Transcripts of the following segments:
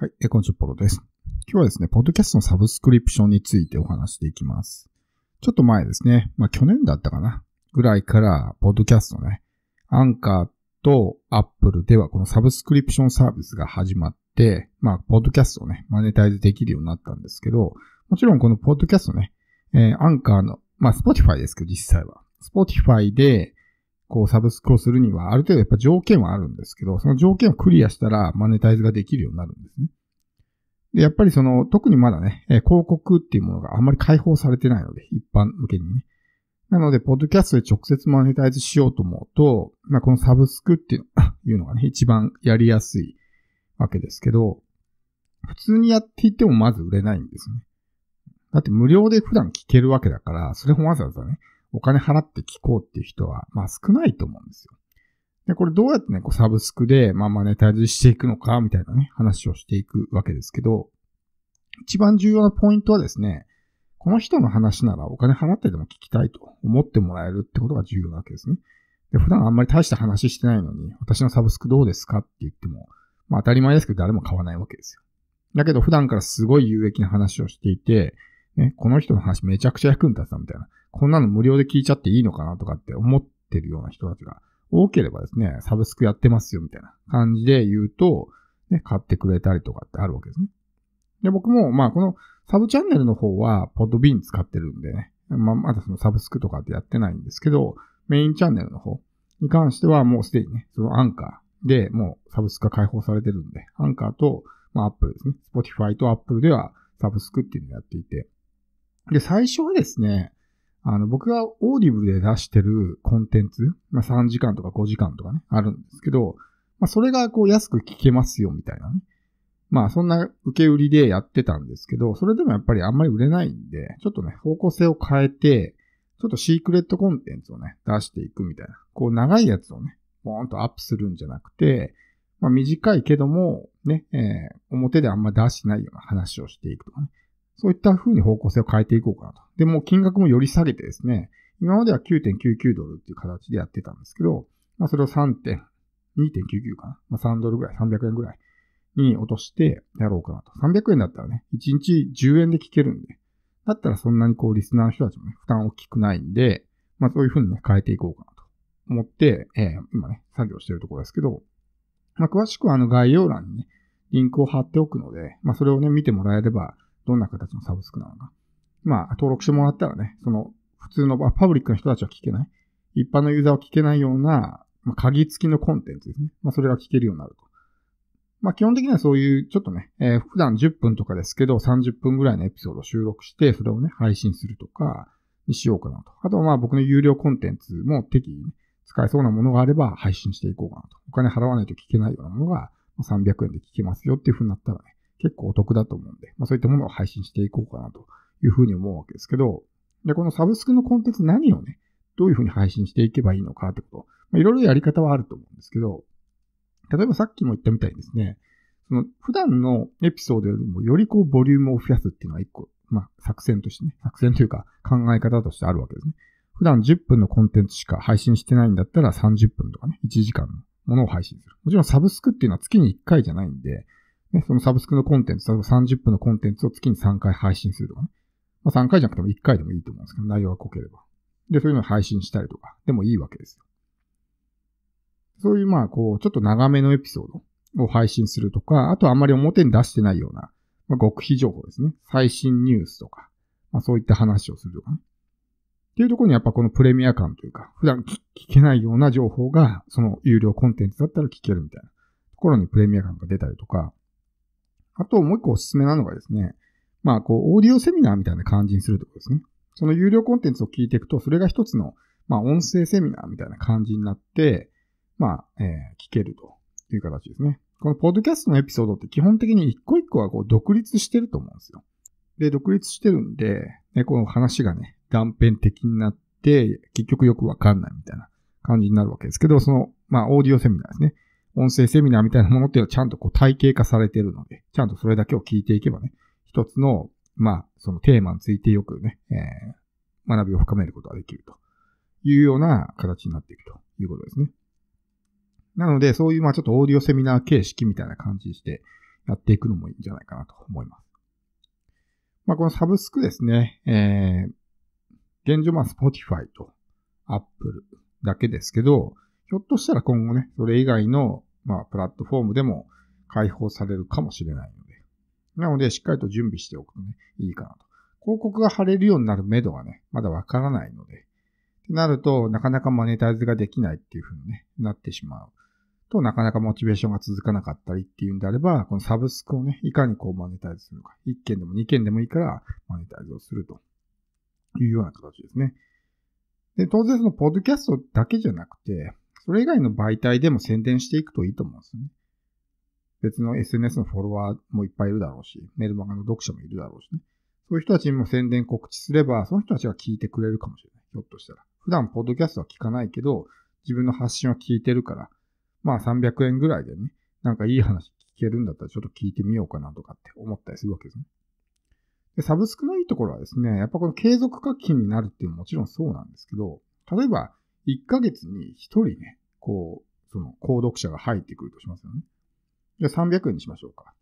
はい、え、こんにちは、ポロです。今日はですね、ポッドキャストのサブスクリプションについてお話していきます。ちょっと前ですね、まあ去年だったかな、ぐらいから、ポッドキャストね、アンカーとアップルではこのサブスクリプションサービスが始まって、まあ、ポッドキャストをね、マネタイズできるようになったんですけど、もちろんこのポッドキャストね、えー、アンカーの、まあ、スポティファイですけど、実際は。スポティファイで、こうサブスクをするには、ある程度やっぱ条件はあるんですけど、その条件をクリアしたらマネタイズができるようになるんですね。で、やっぱりその、特にまだね、広告っていうものがあんまり解放されてないので、一般向けにね。なので、ポッドキャストで直接マネタイズしようと思うと、まあ、このサブスクって いうのがね、一番やりやすいわけですけど、普通にやっていてもまず売れないんですね。だって無料で普段聞けるわけだから、それもわざわざね、お金払って聞こうっていう人は、まあ少ないと思うんですよ。で、これどうやってね、こうサブスクで、まあマネタイズしていくのか、みたいなね、話をしていくわけですけど、一番重要なポイントはですね、この人の話ならお金払ってでも聞きたいと思ってもらえるってことが重要なわけですね。で、普段あんまり大した話してないのに、私のサブスクどうですかって言っても、まあ当たり前ですけど誰も買わないわけですよ。だけど普段からすごい有益な話をしていて、ね、この人の話めちゃくちゃ役に立つなみたいな。こんなの無料で聞いちゃっていいのかなとかって思ってるような人たちが多ければですね、サブスクやってますよみたいな感じで言うと、ね、買ってくれたりとかってあるわけですね。で、僕も、まあ、このサブチャンネルの方は、ポッドビーン使ってるんでね、まあ、まだそのサブスクとかってやってないんですけど、メインチャンネルの方に関してはもうすでにね、そのアンカーでもうサブスクが解放されてるんで、アンカーと、まあ、アップルですね、Spotify と Apple ではサブスクっていうのをやっていて、で、最初はですね、あの、僕がオーディブルで出してるコンテンツ、まあ、3時間とか5時間とかね、あるんですけど、まあ、それがこう安く聞けますよみたいなね。まあ、そんな受け売りでやってたんですけど、それでもやっぱりあんまり売れないんで、ちょっとね、方向性を変えて、ちょっとシークレットコンテンツをね、出していくみたいな。こう、長いやつをね、ボーンとアップするんじゃなくて、まあ、短いけども、ね、えー、表であんま出しないような話をしていくとかね。そういった風に方向性を変えていこうかなと。で、も金額もより下げてですね、今までは9.99ドルっていう形でやってたんですけど、まあ、それを3 2.99かな。まあ、3ドルぐらい、300円ぐらいに落としてやろうかなと。300円だったらね、1日10円で聞けるんで、だったらそんなにこうリスナーの人たちもね、負担大きくないんで、まあそういう風にね、変えていこうかなと思って、えー、今ね、作業してるところですけど、まあ詳しくはあの概要欄にね、リンクを貼っておくので、まあそれをね、見てもらえれば、どんな形のサブスクなのか。まあ、登録してもらったらね、その、普通のパブリックの人たちは聞けない。一般のユーザーは聞けないような、まあ、鍵付きのコンテンツですね。まあ、それが聞けるようになると。まあ、基本的にはそういう、ちょっとね、えー、普段10分とかですけど、30分ぐらいのエピソードを収録して、それをね、配信するとか、にしようかなと。あとはまあ、僕の有料コンテンツも適宜ね、使えそうなものがあれば配信していこうかなと。お金払わないと聞けないようなものが300円で聞けますよっていう風になったらね、結構お得だと思うんで、まあ、そういったものを配信していこうかなというふうに思うわけですけど、で、このサブスクのコンテンツ何をね、どういうふうに配信していけばいいのかってこと、いろいろやり方はあると思うんですけど、例えばさっきも言ったみたいにですね、その普段のエピソードよりもよりこうボリュームを増やすっていうのは一個、まあ作戦としてね、作戦というか考え方としてあるわけですね。普段10分のコンテンツしか配信してないんだったら30分とかね、1時間のものを配信する。もちろんサブスクっていうのは月に1回じゃないんで、ね、そのサブスクのコンテンツ、例えば30分のコンテンツを月に3回配信するとかね。まあ、3回じゃなくても1回でもいいと思うんですけど、内容が濃ければ。で、そういうのを配信したりとか、でもいいわけですよ。そういう、まあ、こう、ちょっと長めのエピソードを配信するとか、あとはあんまり表に出してないような、まあ、極秘情報ですね。最新ニュースとか、まあ、そういった話をするとかね。っていうところにやっぱこのプレミア感というか、普段聞けないような情報が、その有料コンテンツだったら聞けるみたいなところにプレミア感が出たりとか、あと、もう一個おすすめなのがですね、まあ、こう、オーディオセミナーみたいな感じにするってことですね。その有料コンテンツを聞いていくと、それが一つの、まあ、音声セミナーみたいな感じになって、まあ、えー、聞けるという形ですね。このポッドキャストのエピソードって基本的に一個一個はこう独立してると思うんですよ。で、独立してるんで、ね、この話がね、断片的になって、結局よくわかんないみたいな感じになるわけですけど、その、まあ、オーディオセミナーですね。音声セミナーみたいなものっていうのはちゃんとこう体系化されてるので、ちゃんとそれだけを聞いていけばね、一つの、まあ、そのテーマについてよくね、えー、学びを深めることができるというような形になっていくということですね。なので、そういう、まあちょっとオーディオセミナー形式みたいな感じにしてやっていくのもいいんじゃないかなと思います。まあこのサブスクですね、えー、現状まあ Spotify と Apple だけですけど、ひょっとしたら今後ね、それ以外の、まあ、プラットフォームでも開放されるかもしれないので。なので、しっかりと準備しておくとね、いいかなと。広告が貼れるようになる目処がね、まだわからないので。ってなると、なかなかマネタイズができないっていう風に、ね、なってしまう。と、なかなかモチベーションが続かなかったりっていうんであれば、このサブスクをね、いかにこうマネタイズするのか。1件でも2件でもいいから、マネタイズをするというような形ですね。で、当然そのポッドキャストだけじゃなくて、それ以外の媒体でも宣伝していくといいと思うんですよね。別の SNS のフォロワーもいっぱいいるだろうし、メルマガの読者もいるだろうしね。そういう人たちにも宣伝告知すれば、その人たちが聞いてくれるかもしれない。ひょっとしたら。普段、ポッドキャストは聞かないけど、自分の発信は聞いてるから、まあ300円ぐらいでね、なんかいい話聞けるんだったらちょっと聞いてみようかなとかって思ったりするわけですね。で、サブスクのいいところはですね、やっぱこの継続課金になるっていうのはもちろんそうなんですけど、例えば1ヶ月に1人ね、こう、その、購読者が入ってくるとしますよね。じゃあ300円にしましょうか。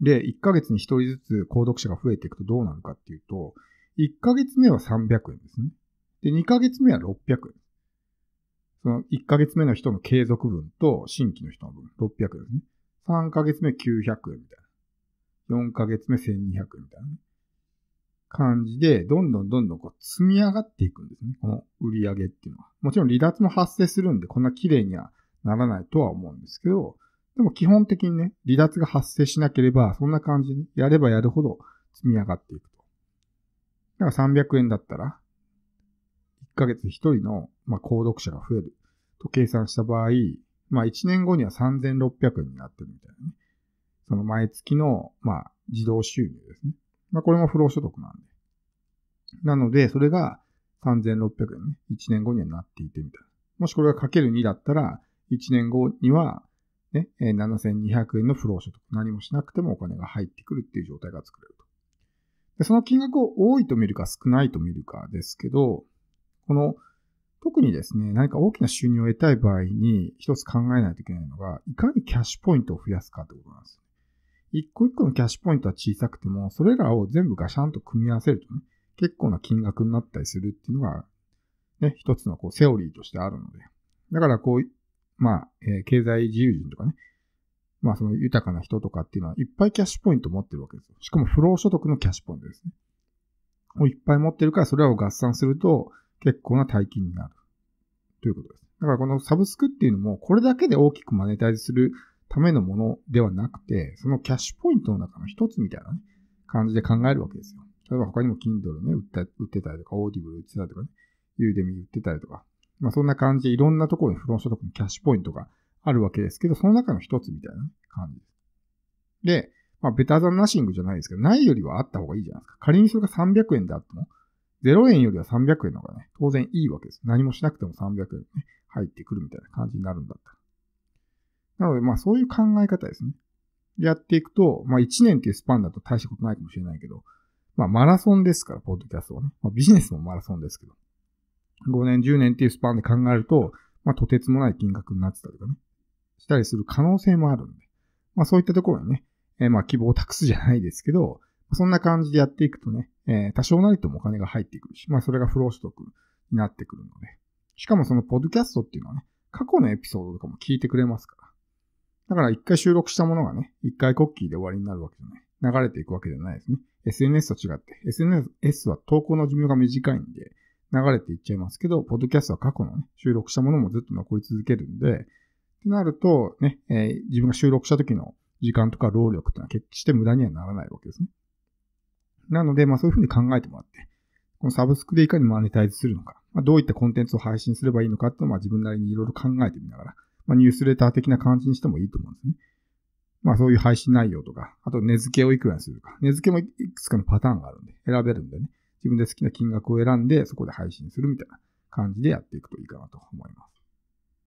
で、1ヶ月に1人ずつ購読者が増えていくとどうなるかっていうと、1ヶ月目は300円ですね。で、2ヶ月目は600円。その1ヶ月目の人の継続分と新規の人の分、600円ですね。3ヶ月目900円みたいな。4ヶ月目1200円みたいな、ね。感じで、どんどんどんどんこう積み上がっていくんですね。この売り上げっていうのは。もちろん離脱も発生するんで、こんな綺麗にはならないとは思うんですけど、でも基本的にね、離脱が発生しなければ、そんな感じにやればやるほど積み上がっていくと。だから300円だったら、1ヶ月1人の、まあ、購読者が増えると計算した場合、まあ、1年後には3600円になってるみたいなね。その毎月の、まあ、自動収入ですね。まあ、これも不労所得なんで。なので、それが3600円ね。1年後にはなっていてみたいな。もしこれがかける2だったら、1年後には、ね、7200円の不労所得。何もしなくてもお金が入ってくるっていう状態が作れると。でその金額を多いと見るか少ないと見るかですけど、この、特にですね、何か大きな収入を得たい場合に一つ考えないといけないのが、いかにキャッシュポイントを増やすかってことなんですね。一個一個のキャッシュポイントは小さくても、それらを全部ガシャンと組み合わせるとね、結構な金額になったりするっていうのが、ね、一つのこうセオリーとしてあるので。だからこう、まあ、えー、経済自由人とかね、まあその豊かな人とかっていうのはいっぱいキャッシュポイント持ってるわけですよ。しかも不労所得のキャッシュポイントですね。をいっぱい持ってるからそれらを合算すると結構な大金になる。ということです。だからこのサブスクっていうのもこれだけで大きくマネタイズするためのものではなくて、そのキャッシュポイントの中の一つみたいな、ね、感じで考えるわけですよ。例えば他にも Kindle ね、売った売ってたりとか、Audible 売ってたりとかね、Udemy 売ってたりとか、まあそんな感じでいろんなところにフロン所得のキャッシュポイントがあるわけですけど、その中の一つみたいな、ね、感じです。で、まあベタザンナッシングじゃないですけど、ないよりはあった方がいいじゃないですか。仮にそれが300円であっても、0円よりは300円の方がね、当然いいわけです。何もしなくても300円ね、入ってくるみたいな感じになるんだったら。なので、まあそういう考え方ですね。やっていくと、まあ1年っていうスパンだと大したことないかもしれないけど、まあマラソンですから、ポッドキャストはね。まあビジネスもマラソンですけど。5年、10年っていうスパンで考えると、まあとてつもない金額になってたりとかね。したりする可能性もあるんで。まあそういったところにね、えー、まあ希望を託すじゃないですけど、そんな感じでやっていくとね、えー、多少なりともお金が入ってくるし、まあそれが不労所得になってくるので。しかもそのポッドキャストっていうのはね、過去のエピソードとかも聞いてくれますから。だから一回収録したものがね、一回コッキーで終わりになるわけじゃない。流れていくわけじゃないですね。SNS と違って、SNS は投稿の寿命が短いんで、流れていっちゃいますけど、ポッドキャストは過去のね、収録したものもずっと残り続けるんで、ってなると、ね、えー、自分が収録した時の時間とか労力ってのは決して無駄にはならないわけですね。なので、まあそういうふうに考えてもらって、このサブスクでいかにマネタイズするのか、まあ、どういったコンテンツを配信すればいいのかっていうのは自分なりにいろいろ考えてみながら、まあ、ニュースレター的な感じにしてもいいと思うんですね。まあそういう配信内容とか、あと値付けをいくらにするか。値付けもいくつかのパターンがあるんで、選べるんでね。自分で好きな金額を選んで、そこで配信するみたいな感じでやっていくといいかなと思います。